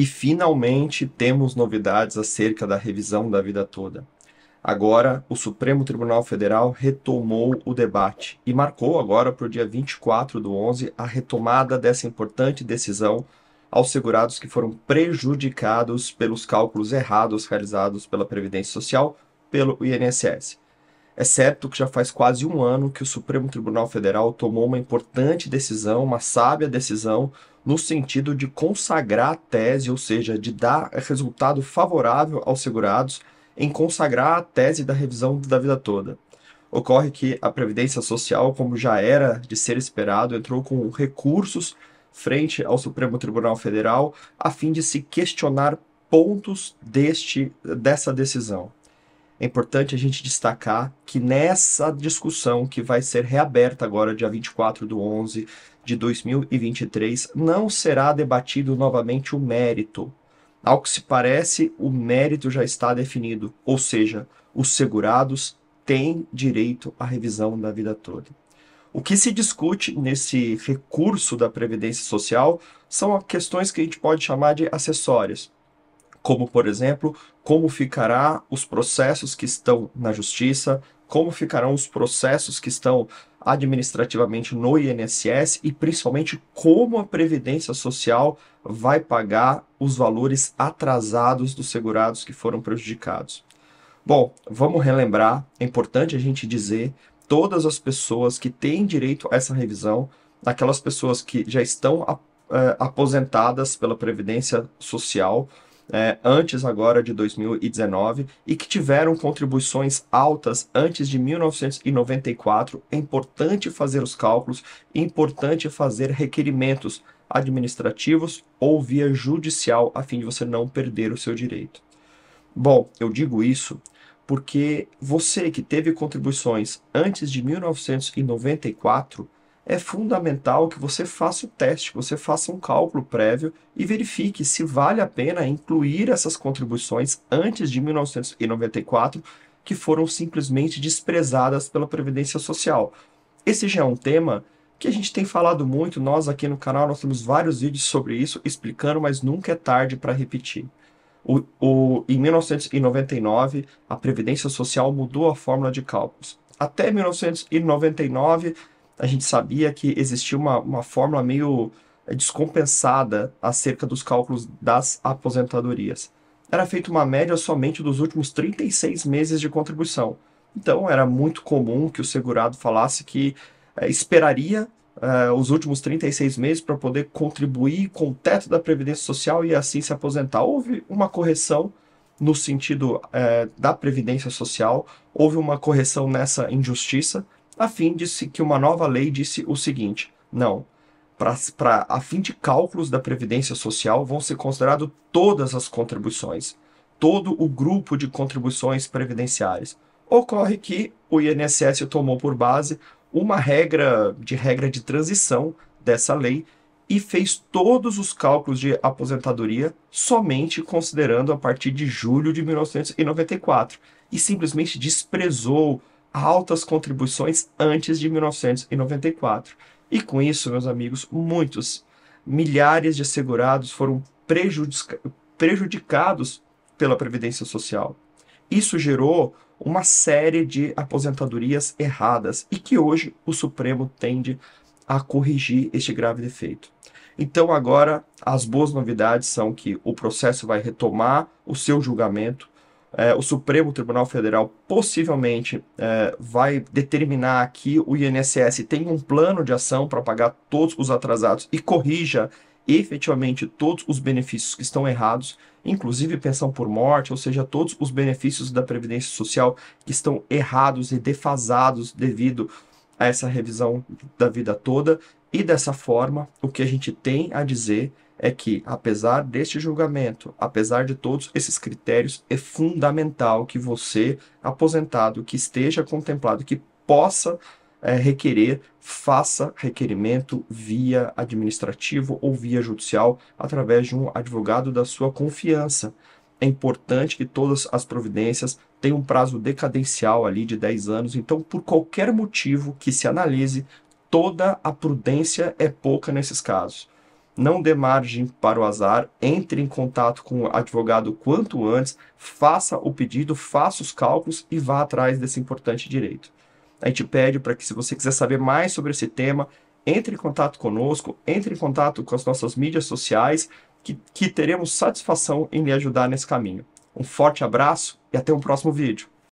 E finalmente temos novidades acerca da revisão da vida toda. Agora, o Supremo Tribunal Federal retomou o debate e marcou agora para o dia 24 do 11 a retomada dessa importante decisão aos segurados que foram prejudicados pelos cálculos errados realizados pela Previdência Social pelo INSS. É certo que já faz quase um ano que o Supremo Tribunal Federal tomou uma importante decisão, uma sábia decisão, no sentido de consagrar a tese, ou seja, de dar resultado favorável aos segurados em consagrar a tese da revisão da vida toda. Ocorre que a Previdência Social, como já era de ser esperado, entrou com recursos frente ao Supremo Tribunal Federal a fim de se questionar pontos deste, dessa decisão é importante a gente destacar que nessa discussão que vai ser reaberta agora, dia 24 do 11 de 2023, não será debatido novamente o mérito. Ao que se parece, o mérito já está definido, ou seja, os segurados têm direito à revisão da vida toda. O que se discute nesse recurso da Previdência Social são questões que a gente pode chamar de acessórias como, por exemplo, como ficará os processos que estão na justiça, como ficarão os processos que estão administrativamente no INSS e principalmente como a previdência social vai pagar os valores atrasados dos segurados que foram prejudicados. Bom, vamos relembrar, é importante a gente dizer, todas as pessoas que têm direito a essa revisão, aquelas pessoas que já estão eh, aposentadas pela previdência social, é, antes agora de 2019 e que tiveram contribuições altas antes de 1994. É importante fazer os cálculos, é importante fazer requerimentos administrativos ou via judicial a fim de você não perder o seu direito. Bom, eu digo isso porque você que teve contribuições antes de 1994 é fundamental que você faça o teste, que você faça um cálculo prévio e verifique se vale a pena incluir essas contribuições antes de 1994, que foram simplesmente desprezadas pela Previdência Social. Esse já é um tema que a gente tem falado muito, nós aqui no canal, nós temos vários vídeos sobre isso explicando, mas nunca é tarde para repetir. O, o, em 1999, a Previdência Social mudou a fórmula de cálculos. Até 1999, a gente sabia que existia uma, uma fórmula meio eh, descompensada acerca dos cálculos das aposentadorias. Era feita uma média somente dos últimos 36 meses de contribuição. Então, era muito comum que o segurado falasse que é, esperaria é, os últimos 36 meses para poder contribuir com o teto da Previdência Social e assim se aposentar. Houve uma correção no sentido é, da Previdência Social, houve uma correção nessa injustiça a fim de se que uma nova lei disse o seguinte: não, para a fim de cálculos da previdência social vão ser consideradas todas as contribuições, todo o grupo de contribuições previdenciárias. Ocorre que o INSS tomou por base uma regra de regra de transição dessa lei e fez todos os cálculos de aposentadoria somente considerando a partir de julho de 1994 e simplesmente desprezou altas contribuições antes de 1994. E com isso, meus amigos, muitos milhares de assegurados foram prejudica prejudicados pela Previdência Social. Isso gerou uma série de aposentadorias erradas e que hoje o Supremo tende a corrigir este grave defeito. Então, agora, as boas novidades são que o processo vai retomar o seu julgamento, é, o Supremo Tribunal Federal possivelmente é, vai determinar que o INSS tenha um plano de ação para pagar todos os atrasados e corrija efetivamente todos os benefícios que estão errados, inclusive pensão por morte, ou seja, todos os benefícios da Previdência Social que estão errados e defasados devido a essa revisão da vida toda. E dessa forma, o que a gente tem a dizer é que, apesar deste julgamento, apesar de todos esses critérios, é fundamental que você, aposentado, que esteja contemplado, que possa é, requerer, faça requerimento via administrativo ou via judicial através de um advogado da sua confiança. É importante que todas as providências tenham um prazo decadencial ali de 10 anos, então, por qualquer motivo que se analise, toda a prudência é pouca nesses casos não dê margem para o azar, entre em contato com o advogado quanto antes, faça o pedido, faça os cálculos e vá atrás desse importante direito. A gente pede para que, se você quiser saber mais sobre esse tema, entre em contato conosco, entre em contato com as nossas mídias sociais, que, que teremos satisfação em lhe ajudar nesse caminho. Um forte abraço e até o um próximo vídeo.